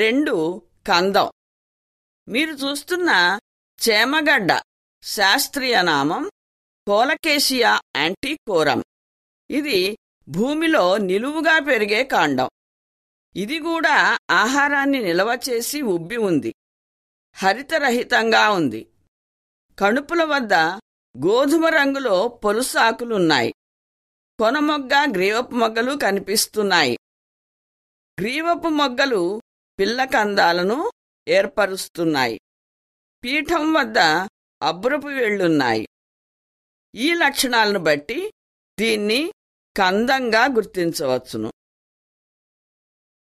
రెండు కందం మీరు చూస్తున్న చేమగడ్డ శాస్త్రీయ నామం కోలకేసియా యాంటీకోరం ఇది భూమిలో నిలువుగా పెరిగే కాండం ఇది కూడా ఆహారాన్ని నిలవ చేసి ఉబ్బి ఉంది హరితరహితంగా ఉంది కణుపుల వద్ద గోధుమ రంగులో పొలుసాకులున్నాయి కొనమొగ్గ గ్రీవపు మొగ్గలు కనిపిస్తున్నాయి గ్రీవపు మొగ్గలు పిల్ల కందాలను ఏర్పరుస్తున్నాయి పీఠం వద్ద అబ్రపు వేళ్లున్నాయి ఈ లక్షణాలను బట్టి దీన్ని కందంగా గుర్తించవచ్చును